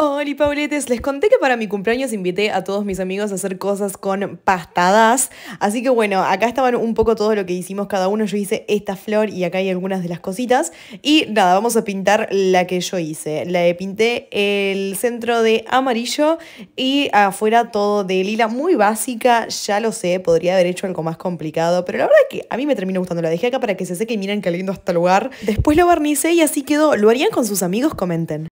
Hola, Pauletes. Les conté que para mi cumpleaños invité a todos mis amigos a hacer cosas con pastadas. Así que bueno, acá estaban un poco todo lo que hicimos cada uno. Yo hice esta flor y acá hay algunas de las cositas. Y nada, vamos a pintar la que yo hice. La pinté el centro de amarillo y afuera todo de lila. Muy básica, ya lo sé, podría haber hecho algo más complicado. Pero la verdad es que a mí me terminó gustando. La dejé acá para que se seque y miren qué lindo hasta el lugar. Después lo barnicé y así quedó. ¿Lo harían con sus amigos? Comenten.